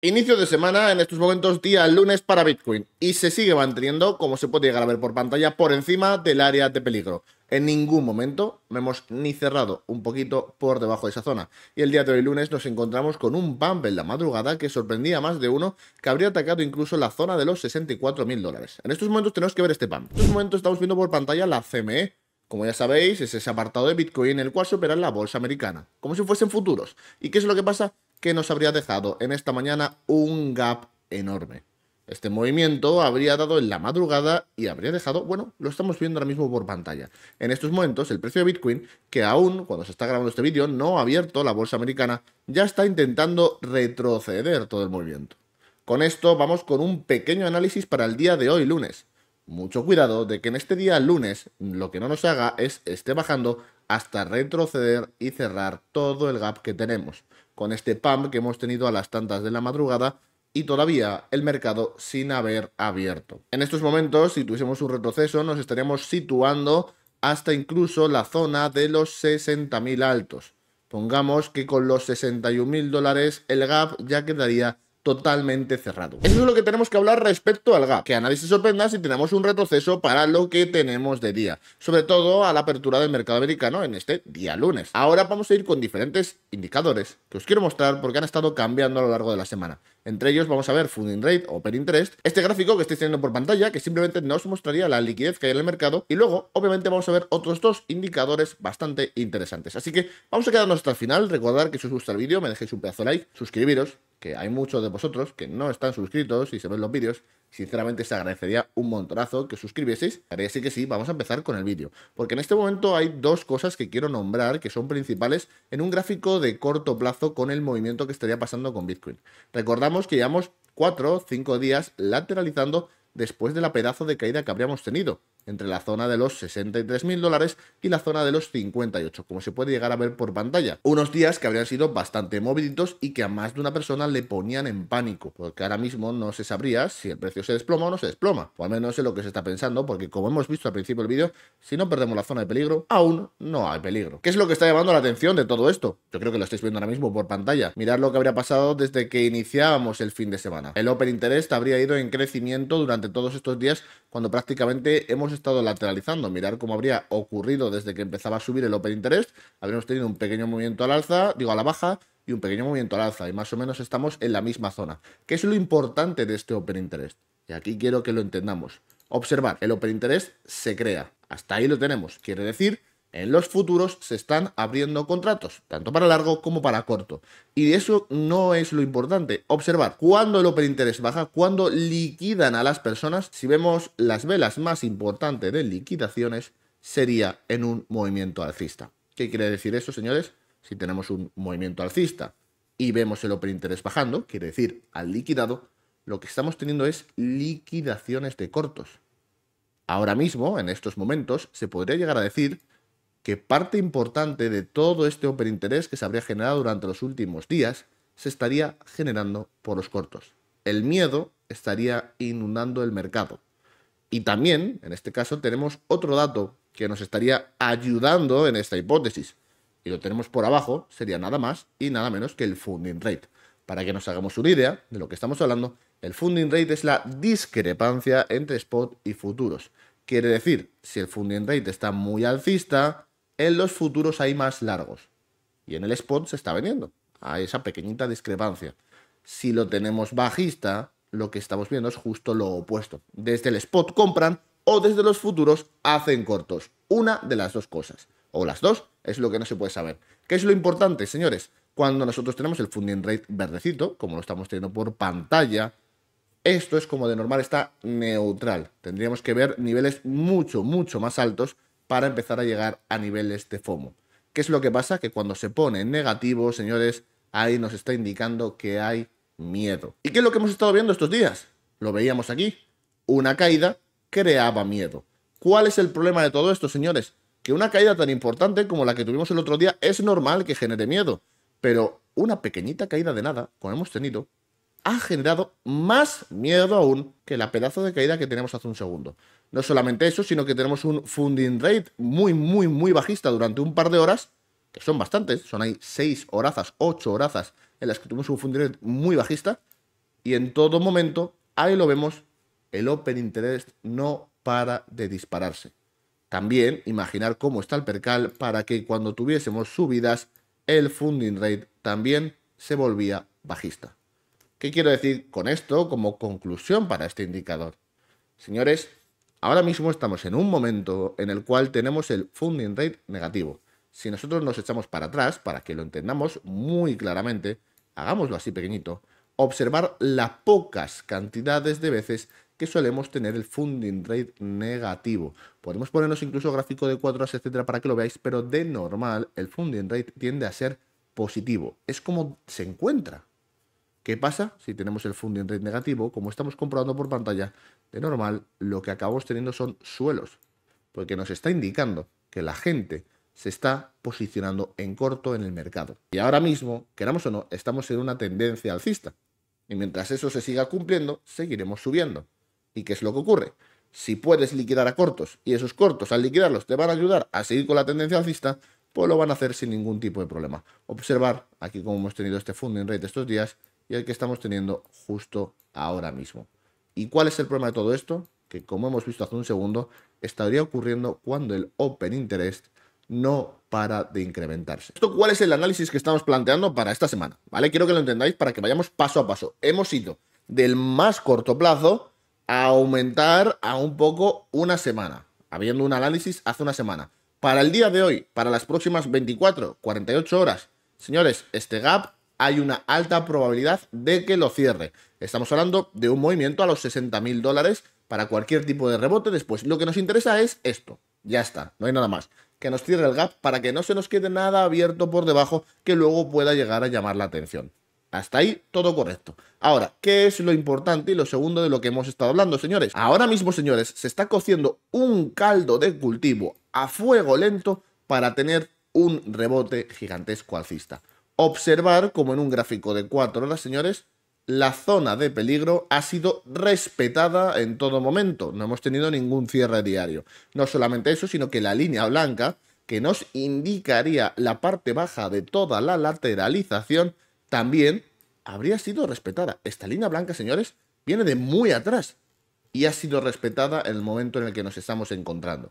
Inicio de semana, en estos momentos día lunes para Bitcoin y se sigue manteniendo, como se puede llegar a ver por pantalla, por encima del área de peligro. En ningún momento hemos ni cerrado un poquito por debajo de esa zona. Y el día de hoy lunes nos encontramos con un bump en la madrugada que sorprendía a más de uno que habría atacado incluso la zona de los 64 mil dólares. En estos momentos tenemos que ver este bump. En estos momentos estamos viendo por pantalla la CME, como ya sabéis, es ese apartado de Bitcoin en el cual se opera la bolsa americana, como si fuesen futuros. ¿Y qué es lo que pasa? que nos habría dejado en esta mañana un gap enorme. Este movimiento habría dado en la madrugada y habría dejado, bueno, lo estamos viendo ahora mismo por pantalla. En estos momentos, el precio de Bitcoin, que aún cuando se está grabando este vídeo no ha abierto la bolsa americana, ya está intentando retroceder todo el movimiento. Con esto vamos con un pequeño análisis para el día de hoy lunes. Mucho cuidado de que en este día lunes lo que no nos haga es esté bajando hasta retroceder y cerrar todo el gap que tenemos, con este pump que hemos tenido a las tantas de la madrugada y todavía el mercado sin haber abierto. En estos momentos, si tuviésemos un retroceso, nos estaríamos situando hasta incluso la zona de los 60.000 altos. Pongamos que con los 61.000 dólares el gap ya quedaría totalmente cerrado. Eso es lo que tenemos que hablar respecto al gap, que a nadie se sorprenda si tenemos un retroceso para lo que tenemos de día, sobre todo a la apertura del mercado americano en este día lunes. Ahora vamos a ir con diferentes indicadores que os quiero mostrar porque han estado cambiando a lo largo de la semana. Entre ellos vamos a ver Funding Rate o Per Interest, este gráfico que estáis teniendo por pantalla que simplemente nos mostraría la liquidez que hay en el mercado y luego obviamente vamos a ver otros dos indicadores bastante interesantes. Así que vamos a quedarnos hasta el final, recordar que si os gusta el vídeo me dejéis un pedazo like, suscribiros que hay muchos de vosotros que no están suscritos y se ven los vídeos, sinceramente se agradecería un montonazo que os suscribieseis. Así que sí, vamos a empezar con el vídeo. Porque en este momento hay dos cosas que quiero nombrar que son principales en un gráfico de corto plazo con el movimiento que estaría pasando con Bitcoin. Recordamos que llevamos 4 o 5 días lateralizando después de la pedazo de caída que habríamos tenido entre la zona de los 63.000 dólares y la zona de los 58, como se puede llegar a ver por pantalla. Unos días que habrían sido bastante moviditos y que a más de una persona le ponían en pánico, porque ahora mismo no se sabría si el precio se desploma o no se desploma, o al menos es lo que se está pensando, porque como hemos visto al principio del vídeo, si no perdemos la zona de peligro, aún no hay peligro. ¿Qué es lo que está llamando la atención de todo esto? Yo creo que lo estáis viendo ahora mismo por pantalla. Mirad lo que habría pasado desde que iniciábamos el fin de semana. El Open Interest habría ido en crecimiento durante todos estos días, cuando prácticamente hemos estado lateralizando. Mirar cómo habría ocurrido desde que empezaba a subir el open interest. Habríamos tenido un pequeño movimiento al alza, digo a la baja, y un pequeño movimiento al alza. Y más o menos estamos en la misma zona. ¿Qué es lo importante de este open interest? Y aquí quiero que lo entendamos. Observar, el open interest se crea. Hasta ahí lo tenemos. Quiere decir en los futuros se están abriendo contratos, tanto para largo como para corto. Y de eso no es lo importante. Observar cuándo el open interest baja, cuándo liquidan a las personas. Si vemos las velas más importantes de liquidaciones, sería en un movimiento alcista. ¿Qué quiere decir eso, señores? Si tenemos un movimiento alcista y vemos el open interest bajando, quiere decir al liquidado, lo que estamos teniendo es liquidaciones de cortos. Ahora mismo, en estos momentos, se podría llegar a decir que parte importante de todo este open interés que se habría generado durante los últimos días se estaría generando por los cortos. El miedo estaría inundando el mercado. Y también, en este caso, tenemos otro dato que nos estaría ayudando en esta hipótesis. Y lo tenemos por abajo, sería nada más y nada menos que el funding rate. Para que nos hagamos una idea de lo que estamos hablando, el funding rate es la discrepancia entre spot y futuros. Quiere decir, si el funding rate está muy alcista, en los futuros hay más largos. Y en el spot se está vendiendo. A esa pequeñita discrepancia. Si lo tenemos bajista, lo que estamos viendo es justo lo opuesto. Desde el spot compran o desde los futuros hacen cortos. Una de las dos cosas. O las dos es lo que no se puede saber. ¿Qué es lo importante, señores? Cuando nosotros tenemos el funding rate verdecito, como lo estamos teniendo por pantalla, esto es como de normal está neutral. Tendríamos que ver niveles mucho, mucho más altos para empezar a llegar a niveles de FOMO. ¿Qué es lo que pasa? Que cuando se pone en negativo, señores, ahí nos está indicando que hay miedo. ¿Y qué es lo que hemos estado viendo estos días? Lo veíamos aquí. Una caída creaba miedo. ¿Cuál es el problema de todo esto, señores? Que una caída tan importante como la que tuvimos el otro día es normal que genere miedo. Pero una pequeñita caída de nada, como hemos tenido, ha generado más miedo aún que la pedazo de caída que tenemos hace un segundo. No solamente eso, sino que tenemos un funding rate muy, muy, muy bajista durante un par de horas, que son bastantes, son ahí seis horas, ocho horas, en las que tuvimos un funding rate muy bajista, y en todo momento, ahí lo vemos, el open interest no para de dispararse. También imaginar cómo está el percal para que cuando tuviésemos subidas, el funding rate también se volvía bajista. ¿Qué quiero decir con esto como conclusión para este indicador? Señores, ahora mismo estamos en un momento en el cual tenemos el funding rate negativo. Si nosotros nos echamos para atrás, para que lo entendamos muy claramente, hagámoslo así pequeñito, observar las pocas cantidades de veces que solemos tener el funding rate negativo. Podemos ponernos incluso gráfico de 4 horas, etcétera, para que lo veáis, pero de normal el funding rate tiende a ser positivo. Es como se encuentra ¿Qué pasa si tenemos el funding rate negativo? Como estamos comprobando por pantalla, de normal lo que acabamos teniendo son suelos, porque nos está indicando que la gente se está posicionando en corto en el mercado. Y ahora mismo, queramos o no, estamos en una tendencia alcista. Y mientras eso se siga cumpliendo, seguiremos subiendo. ¿Y qué es lo que ocurre? Si puedes liquidar a cortos y esos cortos al liquidarlos te van a ayudar a seguir con la tendencia alcista, pues lo van a hacer sin ningún tipo de problema. Observar aquí como hemos tenido este funding rate estos días y el que estamos teniendo justo ahora mismo. ¿Y cuál es el problema de todo esto? Que como hemos visto hace un segundo, estaría ocurriendo cuando el Open Interest no para de incrementarse. cuál es el análisis que estamos planteando para esta semana? ¿Vale? Quiero que lo entendáis para que vayamos paso a paso. Hemos ido del más corto plazo a aumentar a un poco una semana, habiendo un análisis hace una semana. Para el día de hoy, para las próximas 24, 48 horas, señores, este gap hay una alta probabilidad de que lo cierre. Estamos hablando de un movimiento a los 60 mil dólares para cualquier tipo de rebote después. Lo que nos interesa es esto. Ya está, no hay nada más. Que nos cierre el gap para que no se nos quede nada abierto por debajo que luego pueda llegar a llamar la atención. Hasta ahí todo correcto. Ahora, ¿qué es lo importante y lo segundo de lo que hemos estado hablando, señores? Ahora mismo, señores, se está cociendo un caldo de cultivo a fuego lento para tener un rebote gigantesco alcista observar como en un gráfico de cuatro horas, señores, la zona de peligro ha sido respetada en todo momento. No hemos tenido ningún cierre diario. No solamente eso, sino que la línea blanca, que nos indicaría la parte baja de toda la lateralización, también habría sido respetada. Esta línea blanca, señores, viene de muy atrás y ha sido respetada en el momento en el que nos estamos encontrando.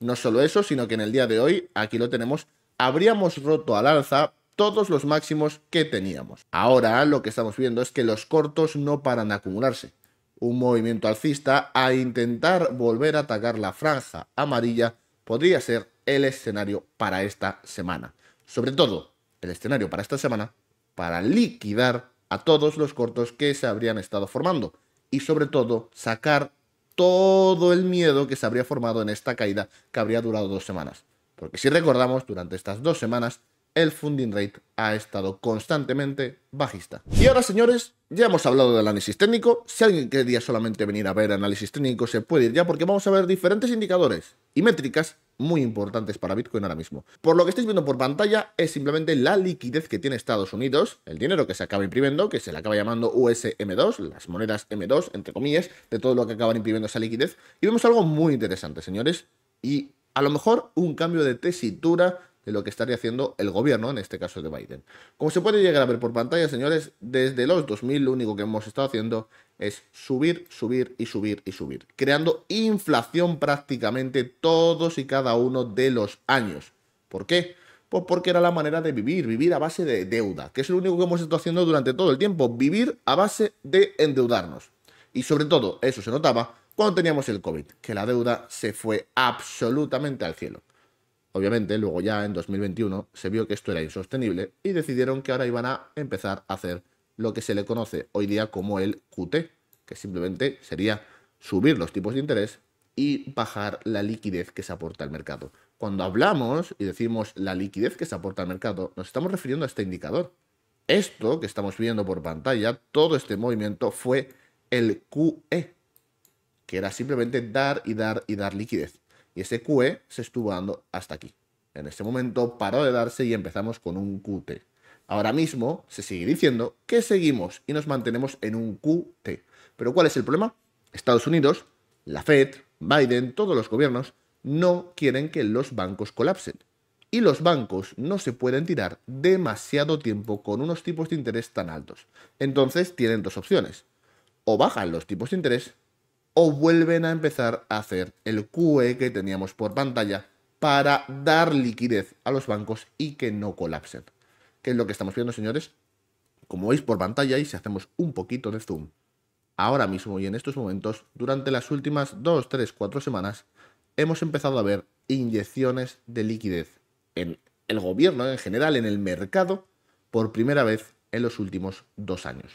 No solo eso, sino que en el día de hoy, aquí lo tenemos, habríamos roto al alza todos los máximos que teníamos. Ahora lo que estamos viendo es que los cortos no paran de acumularse. Un movimiento alcista a intentar volver a atacar la franja amarilla podría ser el escenario para esta semana. Sobre todo, el escenario para esta semana para liquidar a todos los cortos que se habrían estado formando y sobre todo sacar todo el miedo que se habría formado en esta caída que habría durado dos semanas. Porque si recordamos, durante estas dos semanas el funding rate ha estado constantemente bajista. Y ahora, señores, ya hemos hablado del análisis técnico. Si alguien quería solamente venir a ver análisis técnico, se puede ir ya porque vamos a ver diferentes indicadores y métricas muy importantes para Bitcoin ahora mismo. Por lo que estáis viendo por pantalla es simplemente la liquidez que tiene Estados Unidos, el dinero que se acaba imprimiendo, que se le acaba llamando USM2, las monedas M2, entre comillas, de todo lo que acaban imprimiendo esa liquidez. Y vemos algo muy interesante, señores, y a lo mejor un cambio de tesitura de lo que estaría haciendo el gobierno, en este caso de Biden. Como se puede llegar a ver por pantalla, señores, desde los 2000 lo único que hemos estado haciendo es subir, subir y subir y subir, creando inflación prácticamente todos y cada uno de los años. ¿Por qué? Pues porque era la manera de vivir, vivir a base de deuda, que es lo único que hemos estado haciendo durante todo el tiempo, vivir a base de endeudarnos. Y sobre todo, eso se notaba cuando teníamos el COVID, que la deuda se fue absolutamente al cielo. Obviamente, luego ya en 2021 se vio que esto era insostenible y decidieron que ahora iban a empezar a hacer lo que se le conoce hoy día como el QT, que simplemente sería subir los tipos de interés y bajar la liquidez que se aporta al mercado. Cuando hablamos y decimos la liquidez que se aporta al mercado, nos estamos refiriendo a este indicador. Esto que estamos viendo por pantalla, todo este movimiento fue el QE, que era simplemente dar y dar y dar liquidez. Y ese QE se estuvo dando hasta aquí. En este momento paró de darse y empezamos con un QT. Ahora mismo se sigue diciendo que seguimos y nos mantenemos en un QT. Pero ¿cuál es el problema? Estados Unidos, la Fed, Biden, todos los gobiernos no quieren que los bancos colapsen. Y los bancos no se pueden tirar demasiado tiempo con unos tipos de interés tan altos. Entonces tienen dos opciones. O bajan los tipos de interés o vuelven a empezar a hacer el QE que teníamos por pantalla para dar liquidez a los bancos y que no colapsen. Que es lo que estamos viendo, señores? Como veis por pantalla y si hacemos un poquito de zoom, ahora mismo y en estos momentos, durante las últimas dos, tres, cuatro semanas, hemos empezado a ver inyecciones de liquidez en el gobierno en general, en el mercado, por primera vez en los últimos dos años.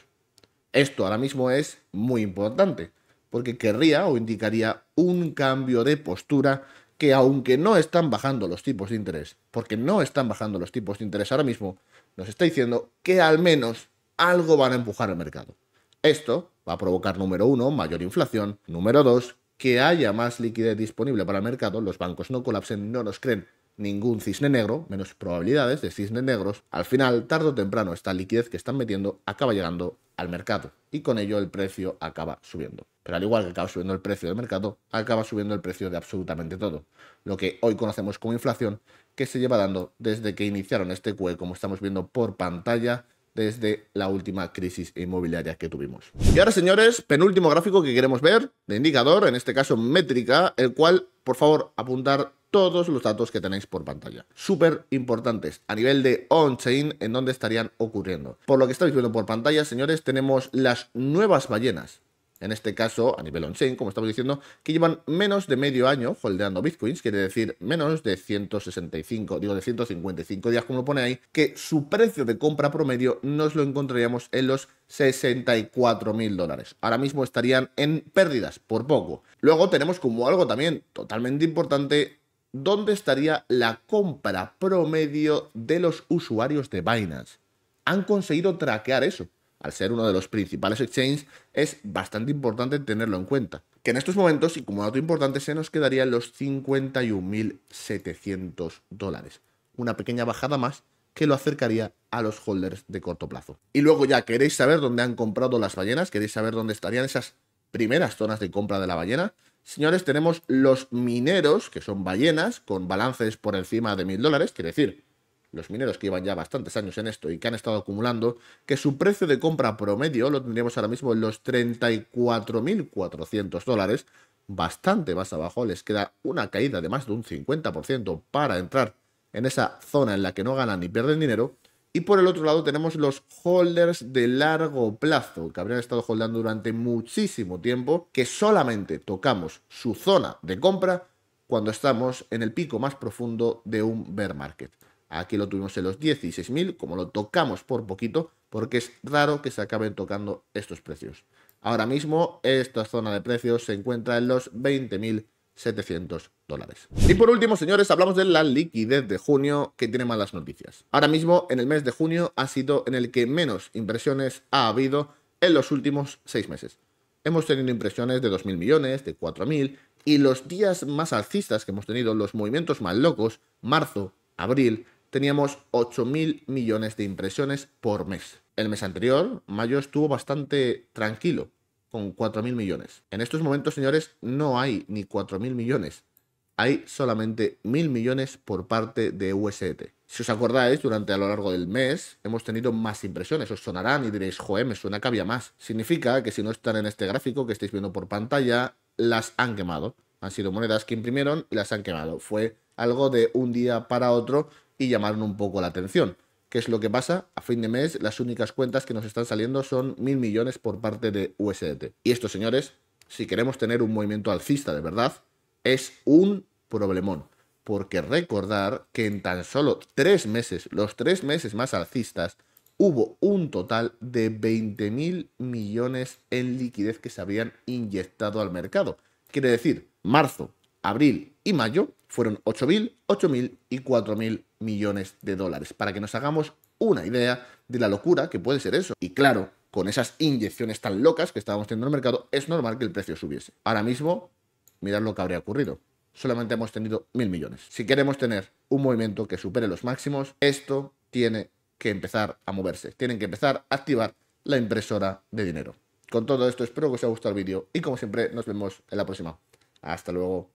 Esto ahora mismo es muy importante, porque querría o indicaría un cambio de postura que aunque no están bajando los tipos de interés, porque no están bajando los tipos de interés ahora mismo, nos está diciendo que al menos algo van a empujar al mercado. Esto va a provocar, número uno, mayor inflación, número dos, que haya más liquidez disponible para el mercado, los bancos no colapsen, no nos creen ningún cisne negro, menos probabilidades de cisne negros, al final, tarde o temprano, esta liquidez que están metiendo acaba llegando al mercado y con ello el precio acaba subiendo. Pero al igual que acaba subiendo el precio del mercado, acaba subiendo el precio de absolutamente todo. Lo que hoy conocemos como inflación, que se lleva dando desde que iniciaron este QE, como estamos viendo por pantalla, desde la última crisis inmobiliaria que tuvimos. Y ahora, señores, penúltimo gráfico que queremos ver, de indicador, en este caso métrica, el cual, por favor, apuntar todos los datos que tenéis por pantalla. Súper importantes a nivel de on-chain en donde estarían ocurriendo. Por lo que estáis viendo por pantalla, señores, tenemos las nuevas ballenas. En este caso, a nivel on-chain, como estamos diciendo, que llevan menos de medio año holdeando bitcoins, quiere decir menos de 165, digo de 155 días, como lo pone ahí, que su precio de compra promedio nos lo encontraríamos en los 64 mil dólares. Ahora mismo estarían en pérdidas, por poco. Luego tenemos como algo también totalmente importante dónde estaría la compra promedio de los usuarios de Binance. Han conseguido traquear eso. Al ser uno de los principales exchanges, es bastante importante tenerlo en cuenta. Que en estos momentos, y como dato importante, se nos quedarían los 51.700 dólares. Una pequeña bajada más que lo acercaría a los holders de corto plazo. Y luego ya queréis saber dónde han comprado las ballenas, queréis saber dónde estarían esas primeras zonas de compra de la ballena, Señores, tenemos los mineros, que son ballenas, con balances por encima de mil dólares, quiere decir, los mineros que iban ya bastantes años en esto y que han estado acumulando, que su precio de compra promedio lo tendríamos ahora mismo en los 34.400 dólares, bastante más abajo, les queda una caída de más de un 50% para entrar en esa zona en la que no ganan ni pierden dinero, y por el otro lado tenemos los holders de largo plazo, que habrían estado holdando durante muchísimo tiempo, que solamente tocamos su zona de compra cuando estamos en el pico más profundo de un bear market. Aquí lo tuvimos en los 16.000, como lo tocamos por poquito, porque es raro que se acaben tocando estos precios. Ahora mismo esta zona de precios se encuentra en los 20.000 700 dólares. Y por último, señores, hablamos de la liquidez de junio que tiene malas noticias. Ahora mismo, en el mes de junio, ha sido en el que menos impresiones ha habido en los últimos seis meses. Hemos tenido impresiones de 2.000 millones, de 4.000, y los días más alcistas que hemos tenido, los movimientos más locos, marzo, abril, teníamos 8.000 millones de impresiones por mes. El mes anterior, mayo, estuvo bastante tranquilo, con 4.000 millones. En estos momentos, señores, no hay ni 4.000 millones. Hay solamente 1.000 millones por parte de USDT. Si os acordáis, durante a lo largo del mes hemos tenido más impresiones. Os sonarán y diréis, joder, me suena que había más. Significa que si no están en este gráfico que estáis viendo por pantalla, las han quemado. Han sido monedas que imprimieron y las han quemado. Fue algo de un día para otro y llamaron un poco la atención. ¿Qué es lo que pasa? A fin de mes, las únicas cuentas que nos están saliendo son mil millones por parte de USDT. Y esto, señores, si queremos tener un movimiento alcista de verdad, es un problemón. Porque recordar que en tan solo tres meses, los tres meses más alcistas, hubo un total de 20 mil millones en liquidez que se habían inyectado al mercado. Quiere decir, marzo, abril y mayo fueron 8.000, 8.000 y 4.000 millones de dólares, para que nos hagamos una idea de la locura que puede ser eso. Y claro, con esas inyecciones tan locas que estábamos teniendo en el mercado, es normal que el precio subiese. Ahora mismo, mirad lo que habría ocurrido. Solamente hemos tenido mil millones. Si queremos tener un movimiento que supere los máximos, esto tiene que empezar a moverse. Tienen que empezar a activar la impresora de dinero. Con todo esto, espero que os haya gustado el vídeo y como siempre, nos vemos en la próxima. Hasta luego.